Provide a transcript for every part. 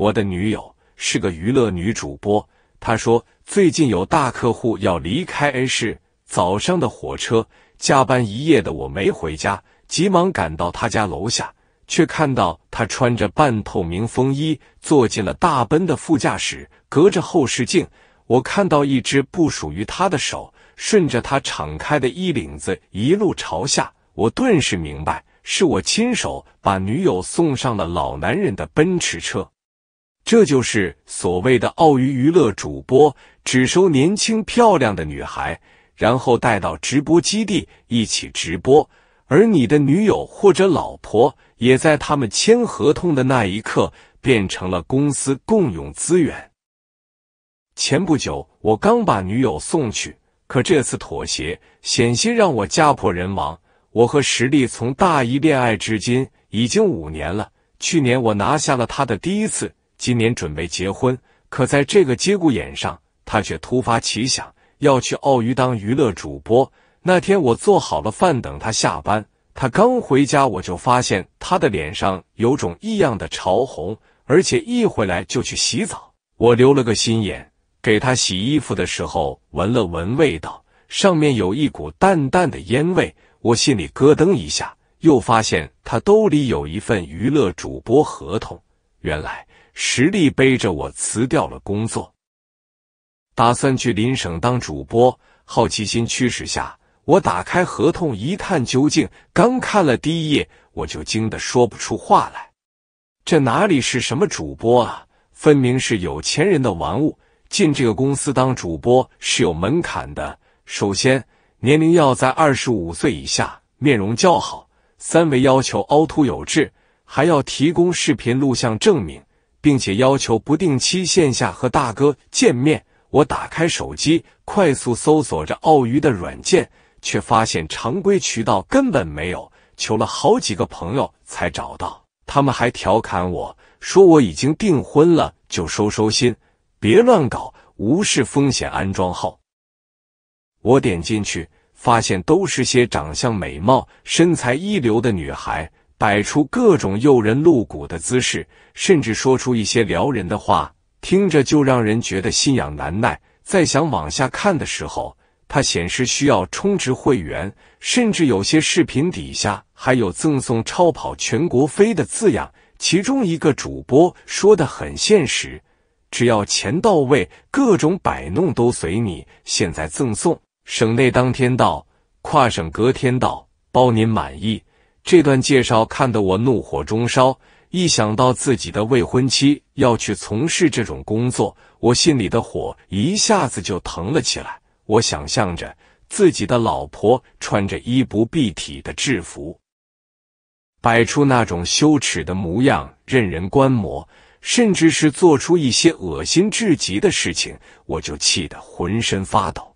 我的女友是个娱乐女主播，她说最近有大客户要离开 A 市，早上的火车，加班一夜的我没回家，急忙赶到她家楼下，却看到她穿着半透明风衣坐进了大奔的副驾驶，隔着后视镜，我看到一只不属于她的手，顺着她敞开的衣领子一路朝下，我顿时明白，是我亲手把女友送上了老男人的奔驰车。这就是所谓的澳娱娱乐主播，只收年轻漂亮的女孩，然后带到直播基地一起直播。而你的女友或者老婆，也在他们签合同的那一刻，变成了公司共用资源。前不久，我刚把女友送去，可这次妥协，险些让我家破人亡。我和实力从大一恋爱至今，已经五年了。去年我拿下了他的第一次。今年准备结婚，可在这个节骨眼上，他却突发奇想，要去澳娱当娱乐主播。那天我做好了饭等他下班，他刚回家我就发现他的脸上有种异样的潮红，而且一回来就去洗澡。我留了个心眼，给他洗衣服的时候闻了闻味道，上面有一股淡淡的烟味，我心里咯噔一下，又发现他兜里有一份娱乐主播合同，原来。实力背着我辞掉了工作，打算去邻省当主播。好奇心驱使下，我打开合同一探究竟。刚看了第一页，我就惊得说不出话来。这哪里是什么主播啊？分明是有钱人的玩物。进这个公司当主播是有门槛的，首先年龄要在二十五岁以下，面容较好，三维要求凹凸有致，还要提供视频录像证明。并且要求不定期线下和大哥见面。我打开手机，快速搜索着奥娱的软件，却发现常规渠道根本没有。求了好几个朋友才找到，他们还调侃我说我已经订婚了，就收收心，别乱搞，无视风险。安装后，我点进去，发现都是些长相美貌、身材一流的女孩。摆出各种诱人露骨的姿势，甚至说出一些撩人的话，听着就让人觉得心痒难耐。再想往下看的时候，它显示需要充值会员，甚至有些视频底下还有赠送超跑全国飞的字样。其中一个主播说的很现实：只要钱到位，各种摆弄都随你。现在赠送省内当天到，跨省隔天到，包您满意。这段介绍看得我怒火中烧，一想到自己的未婚妻要去从事这种工作，我心里的火一下子就腾了起来。我想象着自己的老婆穿着衣不蔽体的制服，摆出那种羞耻的模样，任人观摩，甚至是做出一些恶心至极的事情，我就气得浑身发抖，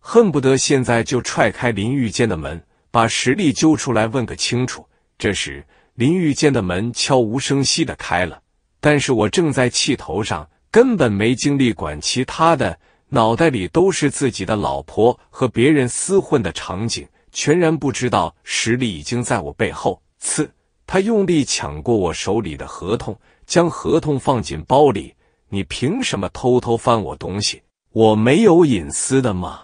恨不得现在就踹开淋浴间的门。把石丽揪出来问个清楚。这时，淋浴间的门悄无声息的开了，但是我正在气头上，根本没精力管其他的，脑袋里都是自己的老婆和别人厮混的场景，全然不知道石丽已经在我背后刺。他用力抢过我手里的合同，将合同放进包里。你凭什么偷偷翻我东西？我没有隐私的吗？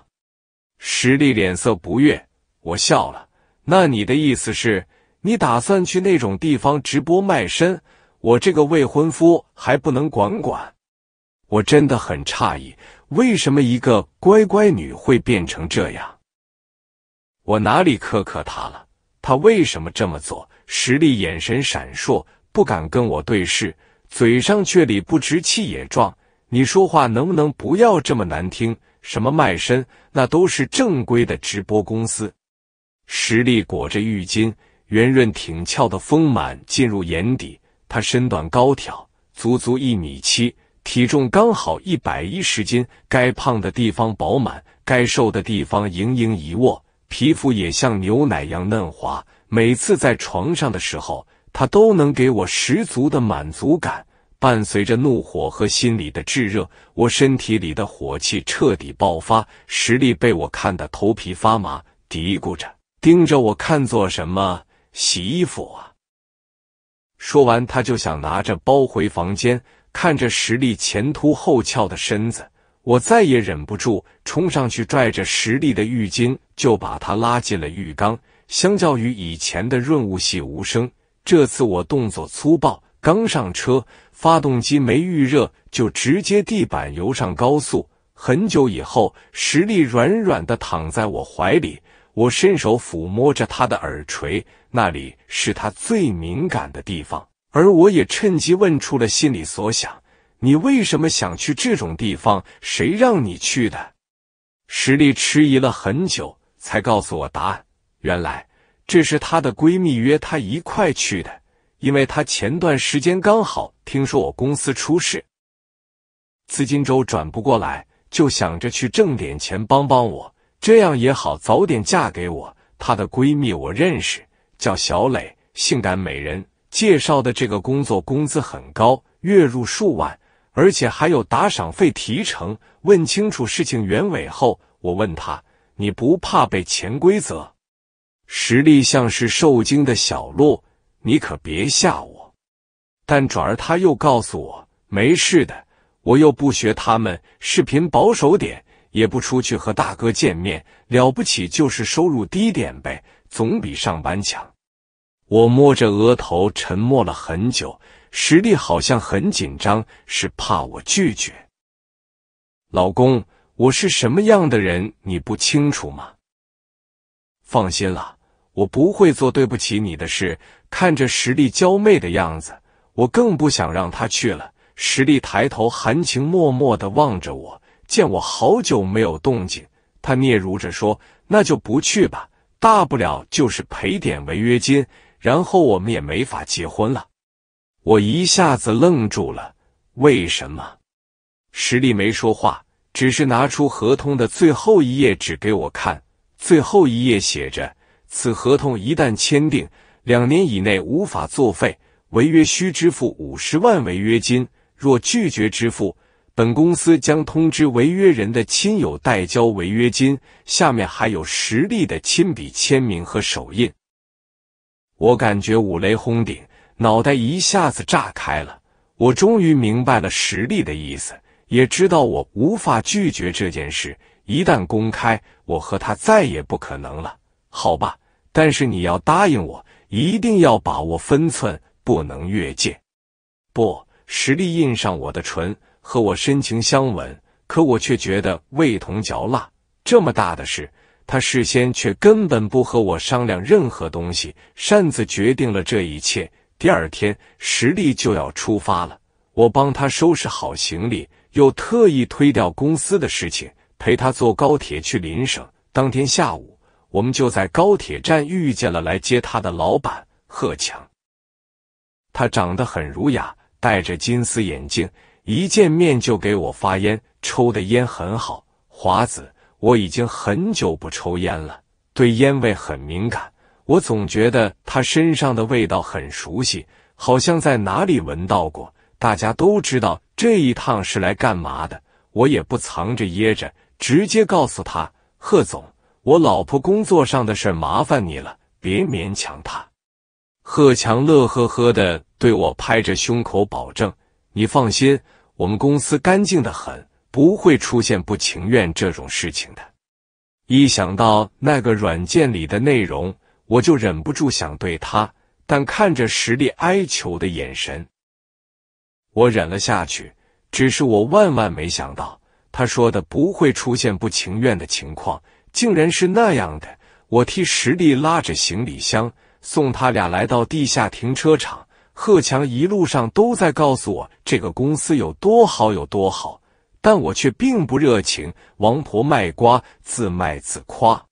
石丽脸色不悦。我笑了，那你的意思是，你打算去那种地方直播卖身？我这个未婚夫还不能管管？我真的很诧异，为什么一个乖乖女会变成这样？我哪里苛刻她了？她为什么这么做？实力眼神闪烁，不敢跟我对视，嘴上却理不直气也壮。你说话能不能不要这么难听？什么卖身，那都是正规的直播公司。实力裹着浴巾，圆润挺翘的丰满进入眼底。他身段高挑，足足一米七，体重刚好一百一十斤。该胖的地方饱满，该瘦的地方盈盈一握，皮肤也像牛奶一样嫩滑。每次在床上的时候，他都能给我十足的满足感。伴随着怒火和心里的炙热，我身体里的火气彻底爆发。实力被我看得头皮发麻，嘀咕着。盯着我看做什么？洗衣服啊！说完，他就想拿着包回房间。看着实力前凸后翘的身子，我再也忍不住，冲上去拽着实力的浴巾，就把他拉进了浴缸。相较于以前的润物细无声，这次我动作粗暴。刚上车，发动机没预热，就直接地板油上高速。很久以后，实力软软的躺在我怀里。我伸手抚摸着她的耳垂，那里是她最敏感的地方，而我也趁机问出了心里所想：“你为什么想去这种地方？谁让你去的？”石丽迟疑了很久，才告诉我答案。原来这是她的闺蜜约她一块去的，因为她前段时间刚好听说我公司出事，资金周转不过来，就想着去挣点钱帮帮我。这样也好，早点嫁给我。她的闺蜜我认识，叫小磊，性感美人。介绍的这个工作工资很高，月入数万，而且还有打赏费提成。问清楚事情原委后，我问他：“你不怕被潜规则？”实力像是受惊的小鹿：“你可别吓我。”但转而他又告诉我：“没事的，我又不学他们，视频保守点。”也不出去和大哥见面，了不起就是收入低点呗，总比上班强。我摸着额头，沉默了很久。实力好像很紧张，是怕我拒绝。老公，我是什么样的人，你不清楚吗？放心了，我不会做对不起你的事。看着实力娇媚的样子，我更不想让他去了。实力抬头，含情脉脉的望着我。见我好久没有动静，他嗫嚅着说：“那就不去吧，大不了就是赔点违约金，然后我们也没法结婚了。”我一下子愣住了，为什么？石丽没说话，只是拿出合同的最后一页纸给我看。最后一页写着：“此合同一旦签订，两年以内无法作废，违约需支付五十万违约金，若拒绝支付。”本公司将通知违约人的亲友代交违约金。下面还有实力的亲笔签名和手印。我感觉五雷轰顶，脑袋一下子炸开了。我终于明白了实力的意思，也知道我无法拒绝这件事。一旦公开，我和他再也不可能了。好吧，但是你要答应我，一定要把握分寸，不能越界。不，实力印上我的唇。和我深情相吻，可我却觉得味同嚼蜡。这么大的事，他事先却根本不和我商量任何东西，擅自决定了这一切。第二天，石丽就要出发了，我帮他收拾好行李，又特意推掉公司的事情，陪他坐高铁去邻省。当天下午，我们就在高铁站遇见了来接他的老板贺强。他长得很儒雅，戴着金丝眼镜。一见面就给我发烟，抽的烟很好。华子，我已经很久不抽烟了，对烟味很敏感。我总觉得他身上的味道很熟悉，好像在哪里闻到过。大家都知道这一趟是来干嘛的，我也不藏着掖着，直接告诉他：贺总，我老婆工作上的事麻烦你了，别勉强她。”贺强乐呵呵的对我拍着胸口保证：“你放心。”我们公司干净的很，不会出现不情愿这种事情的。一想到那个软件里的内容，我就忍不住想对他，但看着实力哀求的眼神，我忍了下去。只是我万万没想到，他说的不会出现不情愿的情况，竟然是那样的。我替实力拉着行李箱，送他俩来到地下停车场。贺强一路上都在告诉我这个公司有多好，有多好，但我却并不热情。王婆卖瓜，自卖自夸。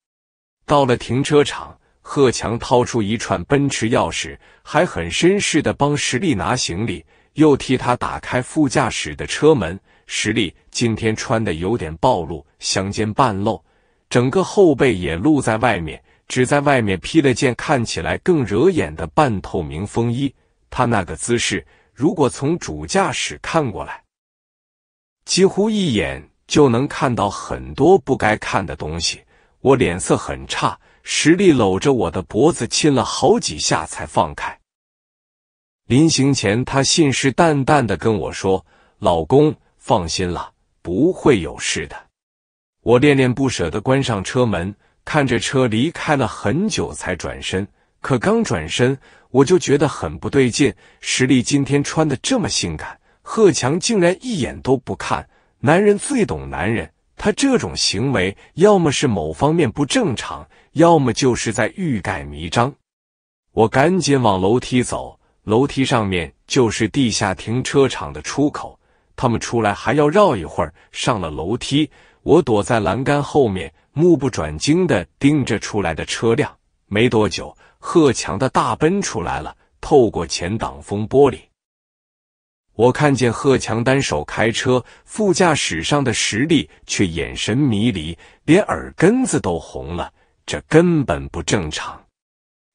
到了停车场，贺强掏出一串奔驰钥匙，还很绅士的帮石丽拿行李，又替他打开副驾驶的车门。石丽今天穿的有点暴露，香肩半露，整个后背也露在外面，只在外面披了件看起来更惹眼的半透明风衣。他那个姿势，如果从主驾驶看过来，几乎一眼就能看到很多不该看的东西。我脸色很差，实力搂着我的脖子亲了好几下才放开。临行前，他信誓旦旦的跟我说：“老公，放心了，不会有事的。”我恋恋不舍的关上车门，看着车离开了很久才转身，可刚转身。我就觉得很不对劲，石丽今天穿的这么性感，贺强竟然一眼都不看。男人最懂男人，他这种行为要么是某方面不正常，要么就是在欲盖弥彰。我赶紧往楼梯走，楼梯上面就是地下停车场的出口，他们出来还要绕一会儿。上了楼梯，我躲在栏杆后面，目不转睛的盯着出来的车辆。没多久，贺强的大奔出来了。透过前挡风玻璃，我看见贺强单手开车，副驾驶上的实力却眼神迷离，连耳根子都红了。这根本不正常。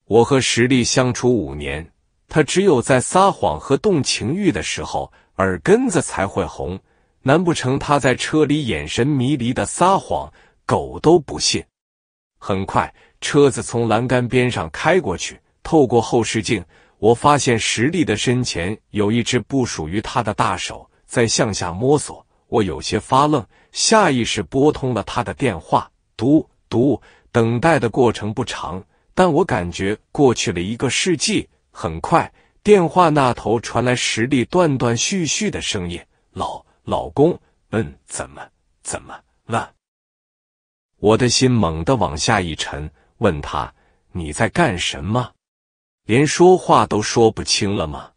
我和实力相处五年，他只有在撒谎和动情欲的时候耳根子才会红。难不成他在车里眼神迷离的撒谎，狗都不信？很快。车子从栏杆边上开过去，透过后视镜，我发现石丽的身前有一只不属于她的大手在向下摸索。我有些发愣，下意识拨通了他的电话，嘟嘟。等待的过程不长，但我感觉过去了一个世纪。很快，电话那头传来石丽断断续续的声音：“老老公，嗯，怎么怎么了？”我的心猛地往下一沉。问他你在干什么？连说话都说不清了吗？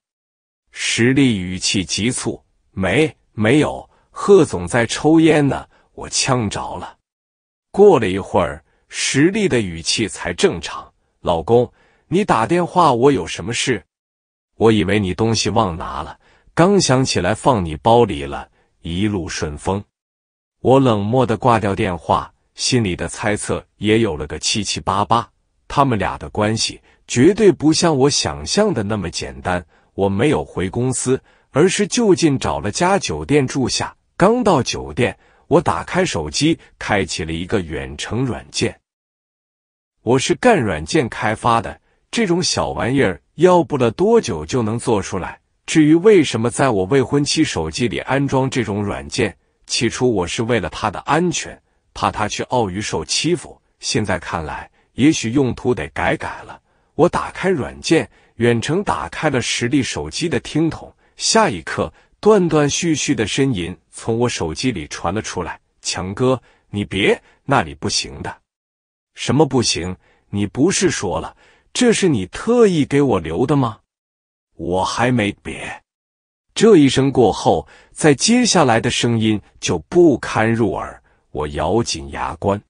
石丽语气急促，没没有，贺总在抽烟呢，我呛着了。过了一会儿，石丽的语气才正常。老公，你打电话我有什么事？我以为你东西忘拿了，刚想起来放你包里了。一路顺风。我冷漠的挂掉电话。心里的猜测也有了个七七八八，他们俩的关系绝对不像我想象的那么简单。我没有回公司，而是就近找了家酒店住下。刚到酒店，我打开手机，开启了一个远程软件。我是干软件开发的，这种小玩意儿要不了多久就能做出来。至于为什么在我未婚妻手机里安装这种软件，起初我是为了她的安全。怕他去奥宇受欺负，现在看来，也许用途得改改了。我打开软件，远程打开了实力手机的听筒。下一刻，断断续续的呻吟从我手机里传了出来。“强哥，你别那里不行的，什么不行？你不是说了这是你特意给我留的吗？我还没别。”这一声过后，在接下来的声音就不堪入耳。我咬紧牙关，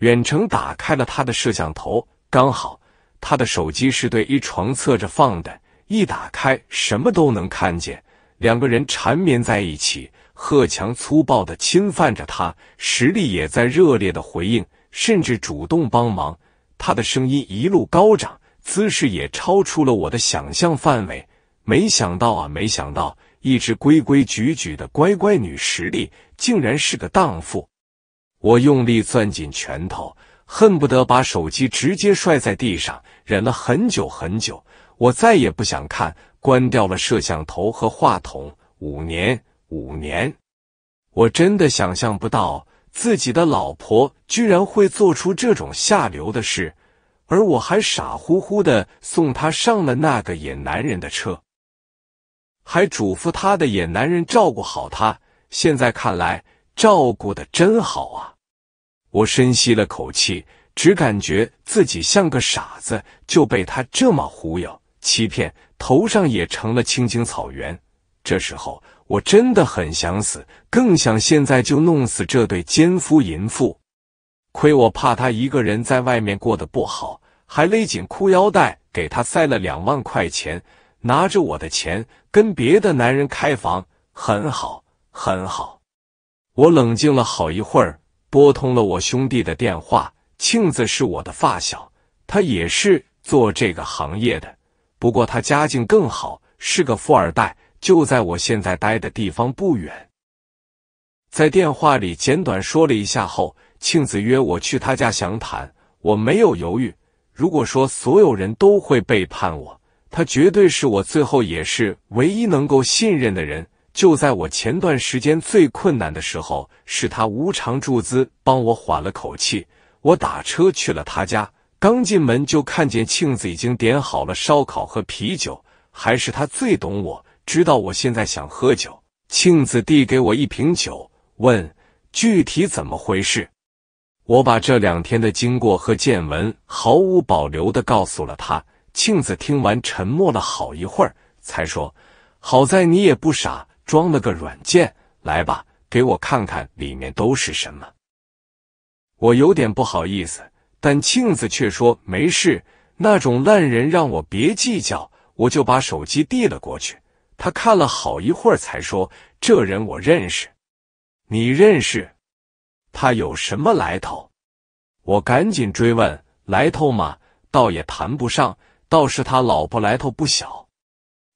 远程打开了他的摄像头，刚好他的手机是对一床侧着放的，一打开什么都能看见。两个人缠绵在一起，贺强粗暴的侵犯着他，实力也在热烈的回应，甚至主动帮忙。他的声音一路高涨，姿势也超出了我的想象范围。没想到啊，没想到。一直规规矩矩的乖乖女，实力竟然是个荡妇！我用力攥紧拳头，恨不得把手机直接摔在地上。忍了很久很久，我再也不想看，关掉了摄像头和话筒。五年，五年，我真的想象不到自己的老婆居然会做出这种下流的事，而我还傻乎乎的送她上了那个野男人的车。还嘱咐他的野男人照顾好他，现在看来照顾的真好啊！我深吸了口气，只感觉自己像个傻子，就被他这么忽悠欺骗，头上也成了青青草原。这时候我真的很想死，更想现在就弄死这对奸夫淫妇。亏我怕他一个人在外面过得不好，还勒紧裤腰带给他塞了两万块钱。拿着我的钱跟别的男人开房，很好，很好。我冷静了好一会儿，拨通了我兄弟的电话。庆子是我的发小，他也是做这个行业的，不过他家境更好，是个富二代，就在我现在待的地方不远。在电话里简短说了一下后，庆子约我去他家详谈。我没有犹豫。如果说所有人都会背叛我。他绝对是我最后也是唯一能够信任的人。就在我前段时间最困难的时候，是他无偿注资帮我缓了口气。我打车去了他家，刚进门就看见庆子已经点好了烧烤和啤酒，还是他最懂我，知道我现在想喝酒。庆子递给我一瓶酒，问具体怎么回事。我把这两天的经过和见闻毫无保留的告诉了他。庆子听完，沉默了好一会儿，才说：“好在你也不傻，装了个软件。来吧，给我看看里面都是什么。”我有点不好意思，但庆子却说：“没事，那种烂人让我别计较。”我就把手机递了过去。他看了好一会儿，才说：“这人我认识，你认识？他有什么来头？”我赶紧追问：“来头吗？倒也谈不上。”倒是他老婆来头不小，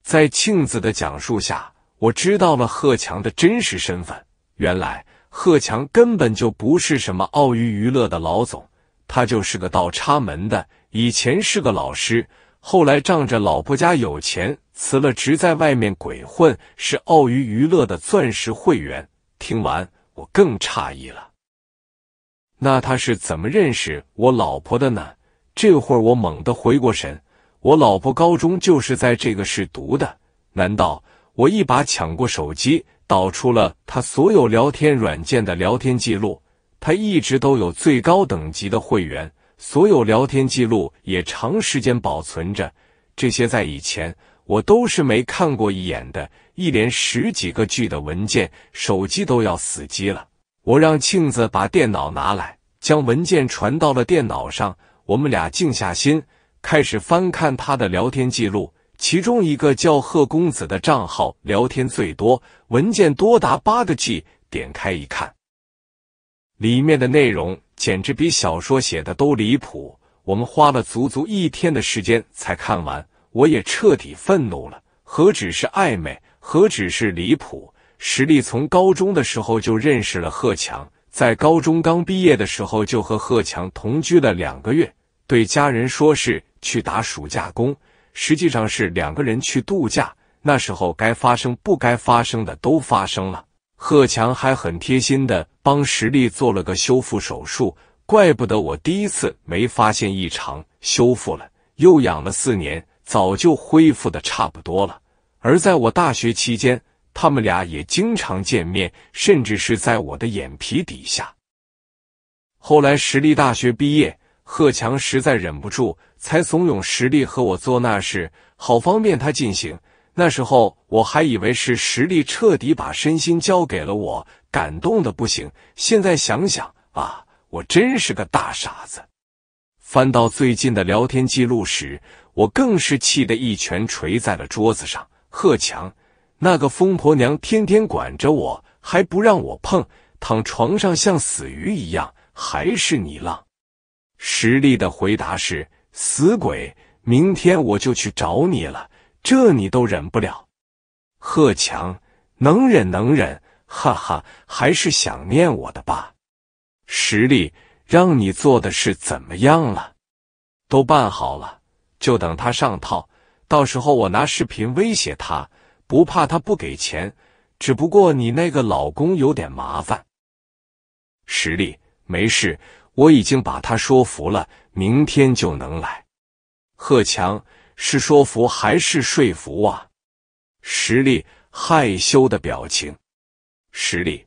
在庆子的讲述下，我知道了贺强的真实身份。原来贺强根本就不是什么奥娱娱乐的老总，他就是个倒插门的。以前是个老师，后来仗着老婆家有钱，辞了职，在外面鬼混，是奥娱娱乐的钻石会员。听完，我更诧异了。那他是怎么认识我老婆的呢？这会儿我猛地回过神。我老婆高中就是在这个市读的。难道我一把抢过手机，导出了她所有聊天软件的聊天记录？她一直都有最高等级的会员，所有聊天记录也长时间保存着。这些在以前我都是没看过一眼的。一连十几个 G 的文件，手机都要死机了。我让庆子把电脑拿来，将文件传到了电脑上。我们俩静下心。开始翻看他的聊天记录，其中一个叫“贺公子”的账号聊天最多，文件多达八个 G。点开一看，里面的内容简直比小说写的都离谱。我们花了足足一天的时间才看完，我也彻底愤怒了。何止是暧昧，何止是离谱？石丽从高中的时候就认识了贺强，在高中刚毕业的时候就和贺强同居了两个月，对家人说是。去打暑假工，实际上是两个人去度假。那时候该发生不该发生的都发生了。贺强还很贴心的帮石丽做了个修复手术，怪不得我第一次没发现异常。修复了，又养了四年，早就恢复的差不多了。而在我大学期间，他们俩也经常见面，甚至是在我的眼皮底下。后来实力大学毕业。贺强实在忍不住，才怂恿实力和我做那事，好方便他进行。那时候我还以为是实力彻底把身心交给了我，感动的不行。现在想想啊，我真是个大傻子。翻到最近的聊天记录时，我更是气得一拳捶在了桌子上。贺强，那个疯婆娘天天管着我，还不让我碰，躺床上像死鱼一样，还是你浪。实力的回答是：“死鬼，明天我就去找你了，这你都忍不了。”贺强能忍能忍，哈哈，还是想念我的吧。实力，让你做的是怎么样了？都办好了，就等他上套，到时候我拿视频威胁他，不怕他不给钱。只不过你那个老公有点麻烦。实力，没事。我已经把他说服了，明天就能来。贺强是说服还是说服啊？实力害羞的表情。实力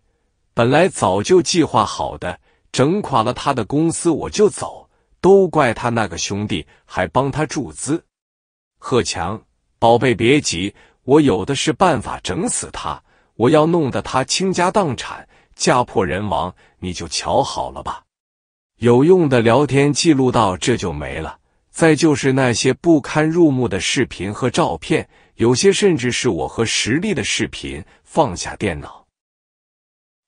本来早就计划好的，整垮了他的公司我就走。都怪他那个兄弟还帮他注资。贺强，宝贝别急，我有的是办法整死他。我要弄得他倾家荡产，家破人亡，你就瞧好了吧。有用的聊天记录到这就没了，再就是那些不堪入目的视频和照片，有些甚至是我和石力的视频。放下电脑，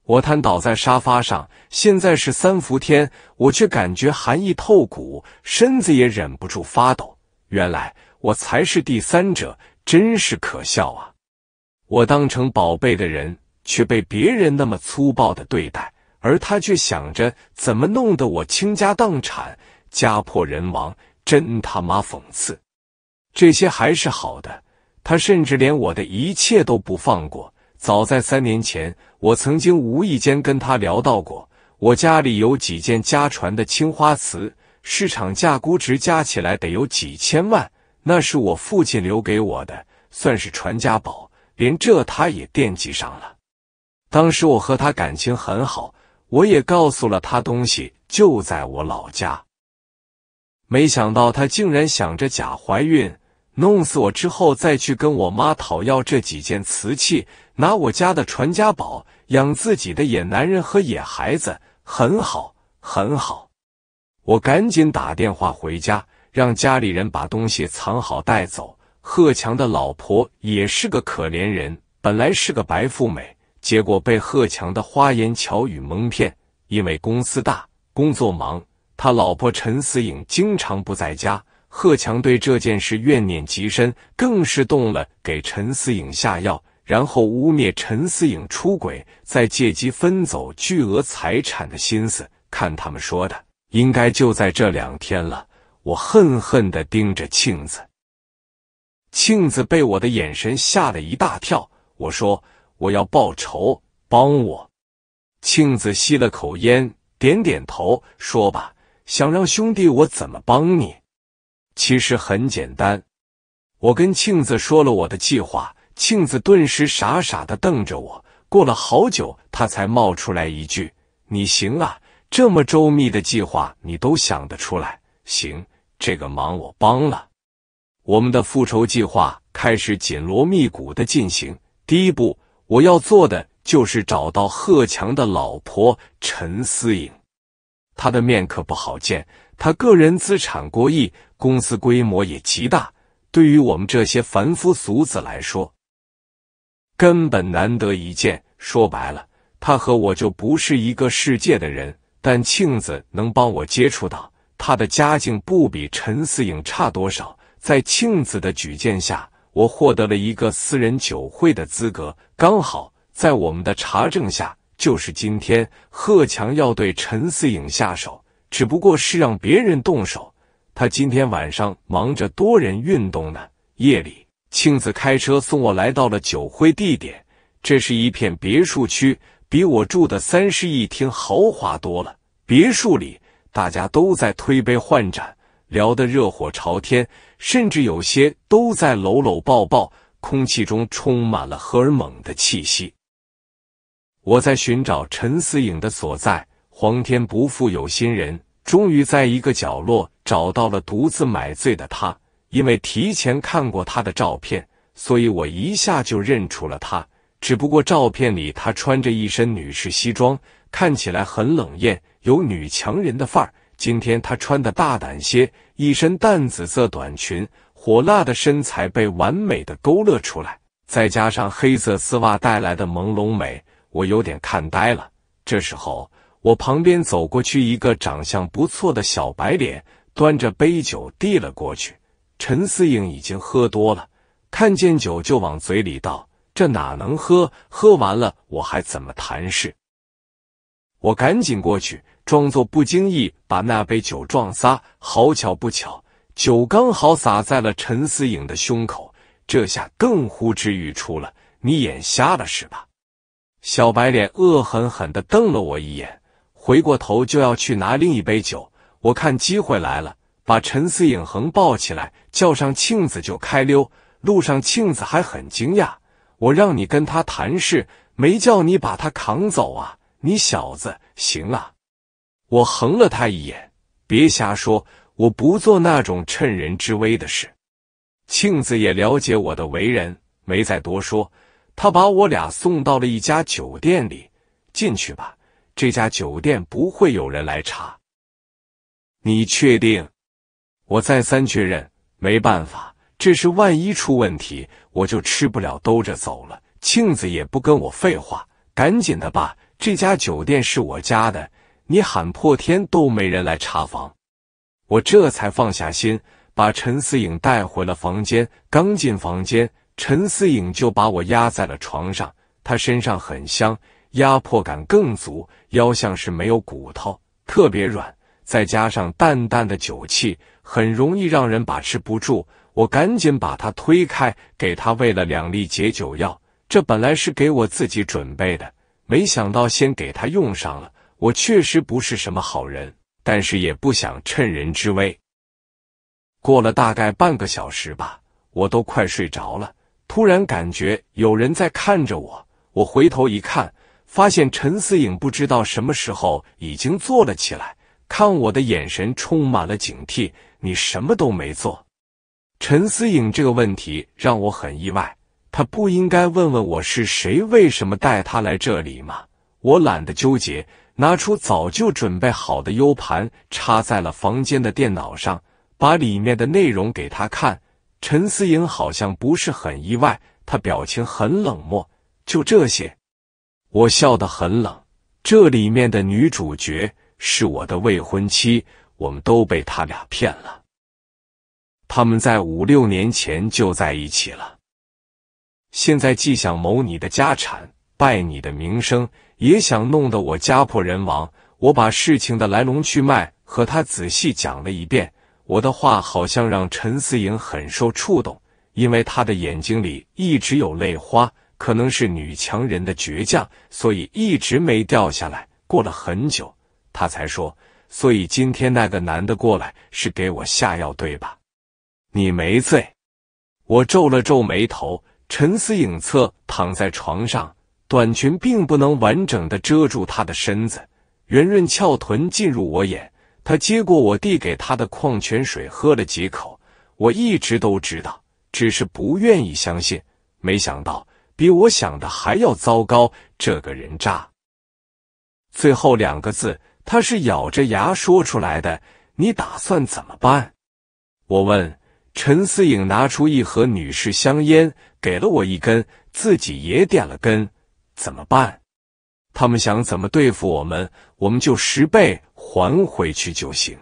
我瘫倒在沙发上。现在是三伏天，我却感觉寒意透骨，身子也忍不住发抖。原来我才是第三者，真是可笑啊！我当成宝贝的人，却被别人那么粗暴的对待。而他却想着怎么弄得我倾家荡产、家破人亡，真他妈讽刺！这些还是好的，他甚至连我的一切都不放过。早在三年前，我曾经无意间跟他聊到过，我家里有几件家传的青花瓷，市场价估值加起来得有几千万，那是我父亲留给我的，算是传家宝，连这他也惦记上了。当时我和他感情很好。我也告诉了他，东西就在我老家。没想到他竟然想着假怀孕，弄死我之后再去跟我妈讨要这几件瓷器，拿我家的传家宝养自己的野男人和野孩子，很好，很好。我赶紧打电话回家，让家里人把东西藏好带走。贺强的老婆也是个可怜人，本来是个白富美。结果被贺强的花言巧语蒙骗，因为公司大，工作忙，他老婆陈思颖经常不在家。贺强对这件事怨念极深，更是动了给陈思颖下药，然后污蔑陈思颖出轨，再借机分走巨额财产的心思。看他们说的，应该就在这两天了。我恨恨的盯着庆子，庆子被我的眼神吓了一大跳。我说。我要报仇，帮我！庆子吸了口烟，点点头，说：“吧，想让兄弟我怎么帮你？其实很简单，我跟庆子说了我的计划。庆子顿时傻傻的瞪着我，过了好久，他才冒出来一句：‘你行啊，这么周密的计划你都想得出来。’行，这个忙我帮了。我们的复仇计划开始紧锣密鼓的进行，第一步。”我要做的就是找到贺强的老婆陈思颖，她的面可不好见。他个人资产过亿，公司规模也极大，对于我们这些凡夫俗子来说，根本难得一见。说白了，他和我就不是一个世界的人。但庆子能帮我接触到，他的家境不比陈思颖差多少。在庆子的举荐下。我获得了一个私人酒会的资格，刚好在我们的查证下，就是今天，贺强要对陈思颖下手，只不过是让别人动手。他今天晚上忙着多人运动呢。夜里，庆子开车送我来到了酒会地点，这是一片别墅区，比我住的三室一厅豪华多了。别墅里，大家都在推杯换盏。聊得热火朝天，甚至有些都在搂搂抱抱，空气中充满了荷尔蒙的气息。我在寻找陈思颖的所在，皇天不负有心人，终于在一个角落找到了独自买醉的她。因为提前看过她的照片，所以我一下就认出了她。只不过照片里她穿着一身女士西装，看起来很冷艳，有女强人的范儿。今天她穿的大胆些，一身淡紫色短裙，火辣的身材被完美的勾勒出来，再加上黑色丝袜带来的朦胧美，我有点看呆了。这时候，我旁边走过去一个长相不错的小白脸，端着杯酒递了过去。陈思颖已经喝多了，看见酒就往嘴里倒，这哪能喝？喝完了我还怎么谈事？我赶紧过去。装作不经意把那杯酒撞洒，好巧不巧，酒刚好洒在了陈思颖的胸口，这下更呼之欲出了。你眼瞎了是吧？小白脸恶狠狠地瞪了我一眼，回过头就要去拿另一杯酒。我看机会来了，把陈思颖横抱起来，叫上庆子就开溜。路上庆子还很惊讶：“我让你跟他谈事，没叫你把他扛走啊，你小子行啊！”我横了他一眼，别瞎说，我不做那种趁人之危的事。庆子也了解我的为人，没再多说。他把我俩送到了一家酒店里，进去吧，这家酒店不会有人来查。你确定？我再三确认。没办法，这是万一出问题，我就吃不了兜着走了。庆子也不跟我废话，赶紧的吧，这家酒店是我家的。你喊破天都没人来查房，我这才放下心，把陈思颖带回了房间。刚进房间，陈思颖就把我压在了床上，他身上很香，压迫感更足，腰像是没有骨头，特别软，再加上淡淡的酒气，很容易让人把持不住。我赶紧把他推开，给他喂了两粒解酒药。这本来是给我自己准备的，没想到先给他用上了。我确实不是什么好人，但是也不想趁人之危。过了大概半个小时吧，我都快睡着了，突然感觉有人在看着我。我回头一看，发现陈思颖不知道什么时候已经坐了起来，看我的眼神充满了警惕。你什么都没做，陈思颖这个问题让我很意外。他不应该问问我是谁，为什么带他来这里吗？我懒得纠结。拿出早就准备好的 U 盘，插在了房间的电脑上，把里面的内容给他看。陈思颖好像不是很意外，她表情很冷漠。就这些，我笑得很冷。这里面的女主角是我的未婚妻，我们都被他俩骗了。他们在五六年前就在一起了，现在既想谋你的家产，败你的名声。也想弄得我家破人亡。我把事情的来龙去脉和他仔细讲了一遍。我的话好像让陈思颖很受触动，因为他的眼睛里一直有泪花，可能是女强人的倔强，所以一直没掉下来。过了很久，他才说：“所以今天那个男的过来是给我下药，对吧？”你没醉？我皱了皱眉头。陈思颖侧躺在床上。短裙并不能完整的遮住她的身子，圆润翘臀进入我眼。她接过我递给她的矿泉水，喝了几口。我一直都知道，只是不愿意相信。没想到比我想的还要糟糕，这个人渣。最后两个字，他是咬着牙说出来的。你打算怎么办？我问。陈思颖拿出一盒女士香烟，给了我一根，自己也点了根。怎么办？他们想怎么对付我们，我们就十倍还回去就行。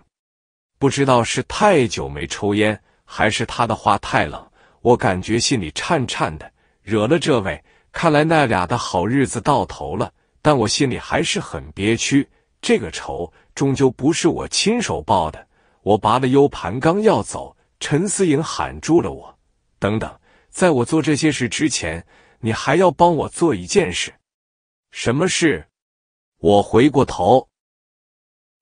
不知道是太久没抽烟，还是他的话太冷，我感觉心里颤颤的。惹了这位，看来那俩的好日子到头了。但我心里还是很憋屈，这个仇终究不是我亲手报的。我拔了 U 盘，刚要走，陈思颖喊住了我：“等等，在我做这些事之前。”你还要帮我做一件事，什么事？我回过头，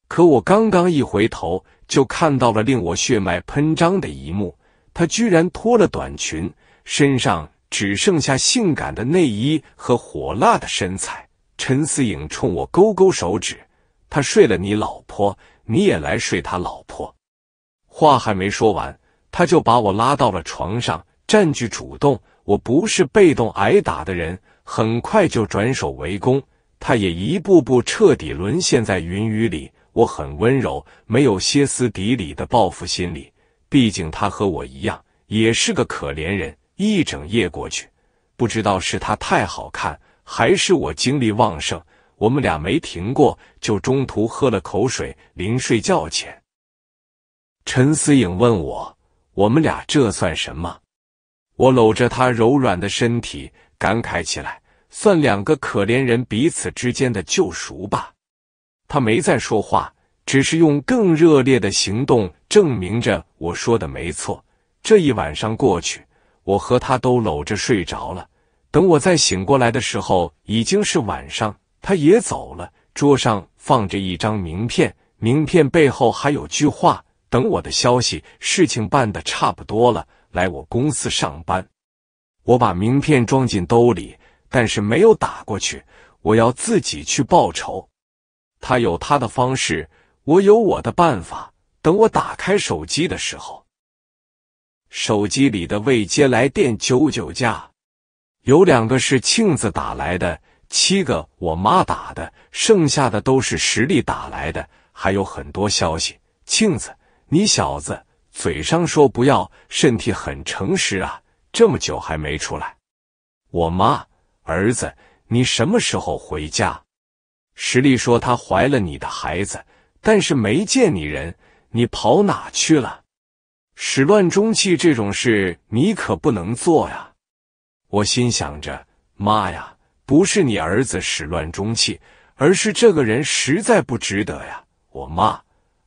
可我刚刚一回头，就看到了令我血脉喷张的一幕。他居然脱了短裙，身上只剩下性感的内衣和火辣的身材。陈思颖冲我勾勾手指：“他睡了你老婆，你也来睡他老婆。”话还没说完，他就把我拉到了床上，占据主动。我不是被动挨打的人，很快就转手为攻。他也一步步彻底沦陷在云雨里。我很温柔，没有歇斯底里的报复心理，毕竟他和我一样，也是个可怜人。一整夜过去，不知道是他太好看，还是我精力旺盛，我们俩没停过，就中途喝了口水。临睡觉前，陈思颖问我，我们俩这算什么？我搂着他柔软的身体，感慨起来，算两个可怜人彼此之间的救赎吧。他没再说话，只是用更热烈的行动证明着我说的没错。这一晚上过去，我和他都搂着睡着了。等我再醒过来的时候，已经是晚上，他也走了。桌上放着一张名片，名片背后还有句话：“等我的消息，事情办得差不多了。”来我公司上班，我把名片装进兜里，但是没有打过去。我要自己去报仇。他有他的方式，我有我的办法。等我打开手机的时候，手机里的未接来电九九加，有两个是庆子打来的，七个我妈打的，剩下的都是石力打来的，还有很多消息。庆子，你小子。嘴上说不要，身体很诚实啊，这么久还没出来。我妈，儿子，你什么时候回家？石丽说她怀了你的孩子，但是没见你人，你跑哪去了？始乱终弃这种事你可不能做呀！我心想着，妈呀，不是你儿子始乱终弃，而是这个人实在不值得呀，我妈。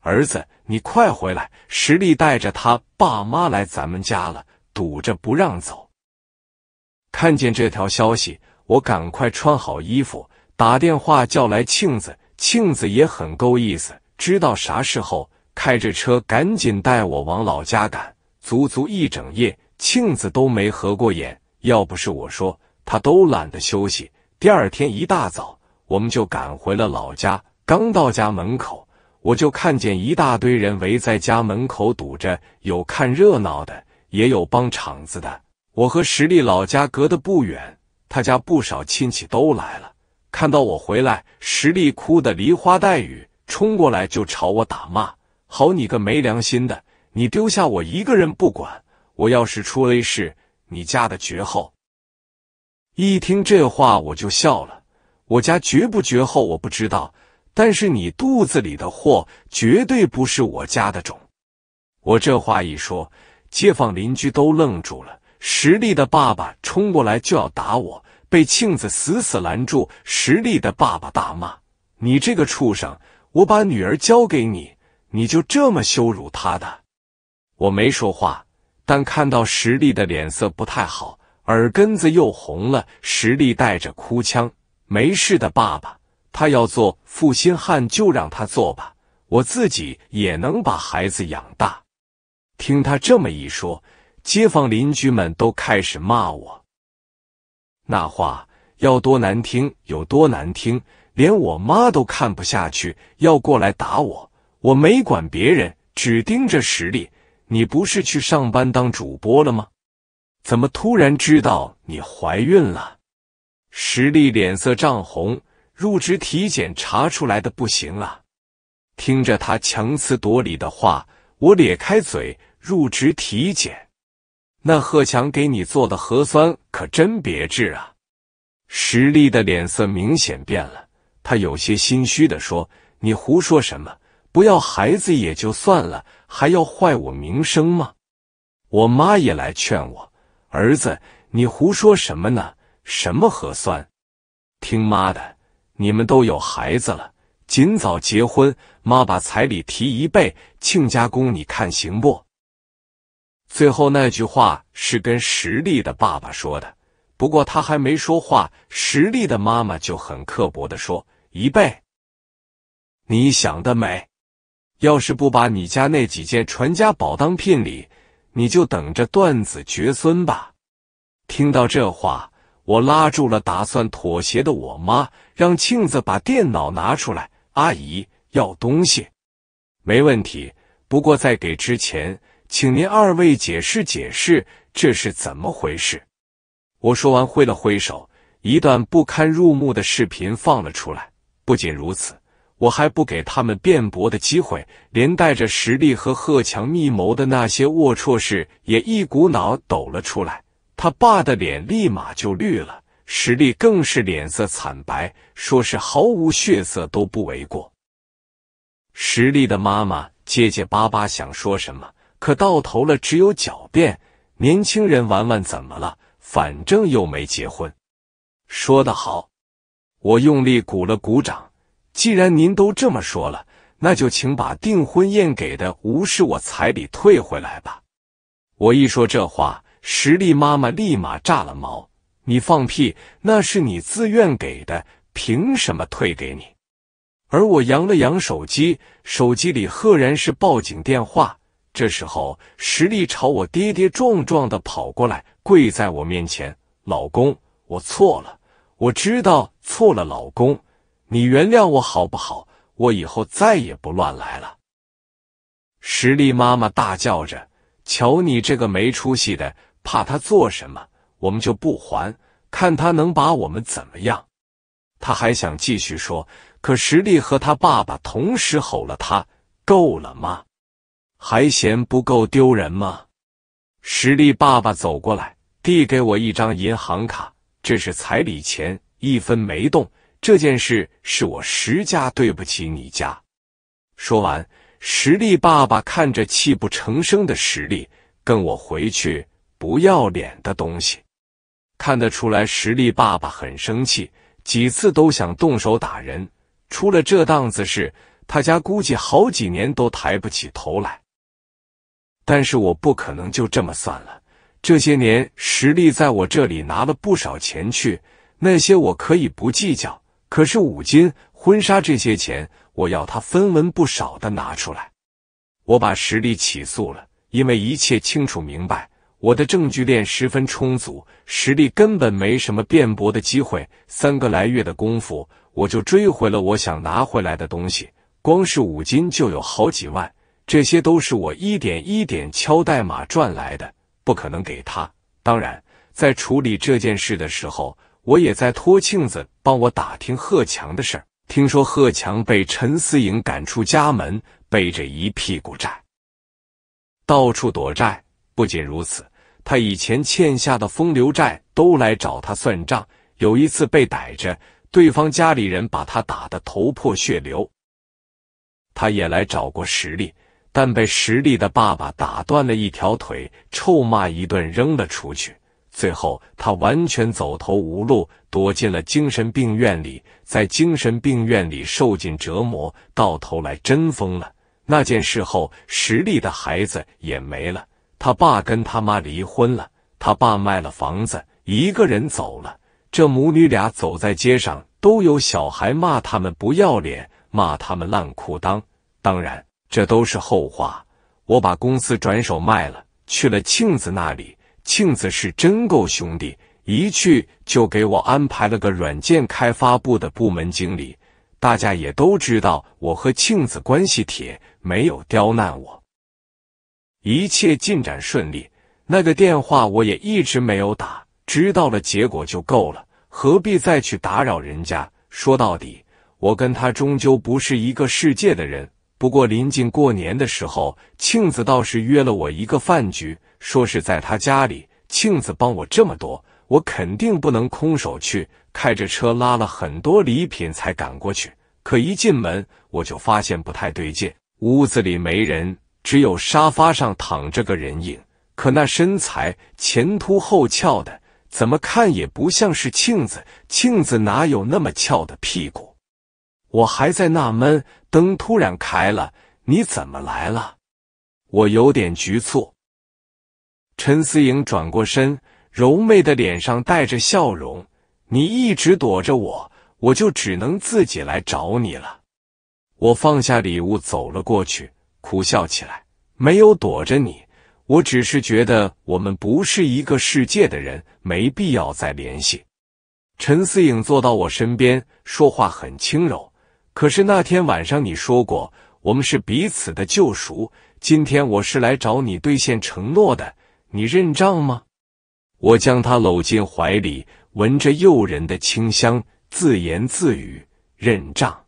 儿子，你快回来！石丽带着他爸妈来咱们家了，堵着不让走。看见这条消息，我赶快穿好衣服，打电话叫来庆子。庆子也很够意思，知道啥时候，开着车赶紧带我往老家赶。足足一整夜，庆子都没合过眼，要不是我说，他都懒得休息。第二天一大早，我们就赶回了老家。刚到家门口。我就看见一大堆人围在家门口堵着，有看热闹的，也有帮场子的。我和石丽老家隔得不远，他家不少亲戚都来了。看到我回来，石丽哭得梨花带雨，冲过来就朝我打骂：“好你个没良心的，你丢下我一个人不管！我要是出了事，你家的绝后！”一听这话，我就笑了。我家绝不绝后，我不知道。但是你肚子里的货绝对不是我家的种。我这话一说，街坊邻居都愣住了。石丽的爸爸冲过来就要打我，被庆子死死拦住。石丽的爸爸大骂：“你这个畜生！我把女儿交给你，你就这么羞辱她的？”我没说话，但看到石丽的脸色不太好，耳根子又红了。石丽带着哭腔：“没事的，爸爸。”他要做负心汉，就让他做吧，我自己也能把孩子养大。听他这么一说，街坊邻居们都开始骂我，那话要多难听有多难听，连我妈都看不下去，要过来打我。我没管别人，只盯着实力。你不是去上班当主播了吗？怎么突然知道你怀孕了？石丽脸色涨红。入职体检查出来的不行啊！听着他强词夺理的话，我咧开嘴。入职体检，那贺强给你做的核酸可真别致啊！石丽的脸色明显变了，他有些心虚的说：“你胡说什么？不要孩子也就算了，还要坏我名声吗？”我妈也来劝我：“儿子，你胡说什么呢？什么核酸？听妈的。”你们都有孩子了，尽早结婚，妈把彩礼提一倍，亲家公，你看行不？最后那句话是跟实力的爸爸说的，不过他还没说话，实力的妈妈就很刻薄的说：“一倍，你想的美，要是不把你家那几件传家宝当聘礼，你就等着断子绝孙吧。”听到这话。我拉住了打算妥协的我妈，让庆子把电脑拿出来。阿姨要东西，没问题。不过在给之前，请您二位解释解释，这是怎么回事？我说完挥了挥手，一段不堪入目的视频放了出来。不仅如此，我还不给他们辩驳的机会，连带着实力和贺强密谋的那些龌龊事也一股脑抖了出来。他爸的脸立马就绿了，石丽更是脸色惨白，说是毫无血色都不为过。石丽的妈妈结结巴巴想说什么，可到头了只有狡辩：“年轻人玩玩怎么了？反正又没结婚。”说得好，我用力鼓了鼓掌。既然您都这么说了，那就请把订婚宴给的无视我彩礼退回来吧。我一说这话。石丽妈妈立马炸了毛：“你放屁！那是你自愿给的，凭什么退给你？”而我扬了扬手机，手机里赫然是报警电话。这时候，石丽朝我跌跌撞撞的跑过来，跪在我面前：“老公，我错了，我知道错了，老公，你原谅我好不好？我以后再也不乱来了。”石丽妈妈大叫着：“瞧你这个没出息的！”怕他做什么，我们就不还，看他能把我们怎么样。他还想继续说，可石丽和他爸爸同时吼了他：“够了吗？还嫌不够丢人吗？”石丽爸爸走过来，递给我一张银行卡：“这是彩礼钱，一分没动。这件事是我石家对不起你家。”说完，石丽爸爸看着泣不成声的石丽：“跟我回去。”不要脸的东西！看得出来，石力爸爸很生气，几次都想动手打人。出了这档子事，他家估计好几年都抬不起头来。但是我不可能就这么算了。这些年，实力在我这里拿了不少钱去，那些我可以不计较。可是五金、婚纱这些钱，我要他分文不少的拿出来。我把实力起诉了，因为一切清楚明白。我的证据链十分充足，实力根本没什么辩驳的机会。三个来月的功夫，我就追回了我想拿回来的东西，光是五金就有好几万，这些都是我一点一点敲代码赚来的，不可能给他。当然，在处理这件事的时候，我也在托庆子帮我打听贺强的事儿。听说贺强被陈思颖赶出家门，背着一屁股债，到处躲债。不仅如此，他以前欠下的风流债都来找他算账。有一次被逮着，对方家里人把他打得头破血流。他也来找过石丽，但被石丽的爸爸打断了一条腿，臭骂一顿，扔了出去。最后他完全走投无路，躲进了精神病院里，在精神病院里受尽折磨，到头来真疯了。那件事后，石丽的孩子也没了。他爸跟他妈离婚了，他爸卖了房子，一个人走了。这母女俩走在街上，都有小孩骂他们不要脸，骂他们烂裤裆。当然，这都是后话。我把公司转手卖了，去了庆子那里。庆子是真够兄弟，一去就给我安排了个软件开发部的部门经理。大家也都知道我和庆子关系铁，没有刁难我。一切进展顺利，那个电话我也一直没有打。知道了结果就够了，何必再去打扰人家？说到底，我跟他终究不是一个世界的人。不过临近过年的时候，庆子倒是约了我一个饭局，说是在他家里。庆子帮我这么多，我肯定不能空手去。开着车拉了很多礼品才赶过去，可一进门我就发现不太对劲，屋子里没人。只有沙发上躺着个人影，可那身材前凸后翘的，怎么看也不像是庆子。庆子哪有那么翘的屁股？我还在纳闷，灯突然开了，你怎么来了？我有点局促。陈思颖转过身，柔媚的脸上带着笑容：“你一直躲着我，我就只能自己来找你了。”我放下礼物，走了过去。苦笑起来，没有躲着你，我只是觉得我们不是一个世界的人，没必要再联系。陈思颖坐到我身边，说话很轻柔。可是那天晚上你说过，我们是彼此的救赎。今天我是来找你兑现承诺的，你认账吗？我将她搂进怀里，闻着诱人的清香，自言自语：认账。